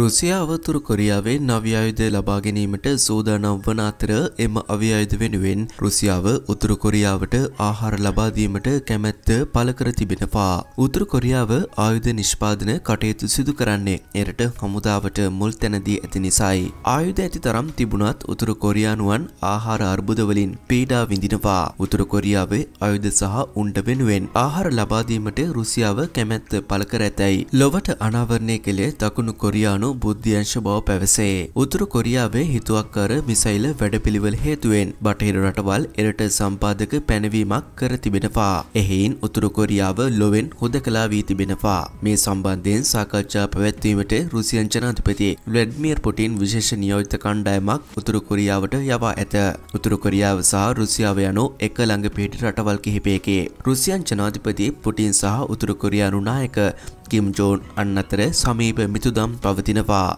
රුසියාව තුරුකොරියාවේ නව්‍යායුධ ලබා ගැනීමට සූදානම් වන අතර එම අව්‍යායුධ වෙනුවෙන් රුසියාව උතුරු කොරියාවට ආහාර ලබා දීමට කැමැත්ත පළ කර තිබෙනවා. උතුරු කොරියාව ආයුධ නිෂ්පාදන කටයුතු සිදු කරන්නේ එරට හමුදාවට මුල් තැනදී ඇති නිසායි. ආයුධ ඇති තරම් තිබුණත් උතුරු කොරියානුවන් ආහාර අර්බුදවලින් පීඩා විඳිනවා. උතුරු කොරියාවේ ආයුධ සහ උණ්ඩ වෙනුවෙන් ආහාර ලබා දීමට රුසියාව කැමැත්ත පළ කර ඇතැයි. ලොවට අනාවරණය කළේ දකුණු කොරියානු යනු බුද්ධියංශ බව පැවසේ. උතුරු කොරියාවේ හිතුවක්කර මිසයිල වැඩපිළිවෙල හේතුවෙන් බටහිර රටවල් එරට සම්පාදක පැනවීමක් කර තිබෙනවා. එහෙයින් උතුරු කොරියාව ලොවෙන් හොද කලා වී තිබෙනවා. මේ සම්බන්ධයෙන් සාකච්ඡා පැවැත්වීමට රුසියන් ජනාධිපති ලඩ්මියර් පුටින් විශේෂ නියෝජිත කණ්ඩායමක් උතුරු කොරියාවට යවා ඇත. උතුරු කොරියාව සහ රුසියාව යනු එක ළඟ පිහිටි රටවල් කිහිපයකේ. රුසියන් ජනාධිපති පුටින් සහ උතුරු කොරියානු නායක කිම් ජෝන් අන් අතර සමීප මිතුදම් පවතිනවා.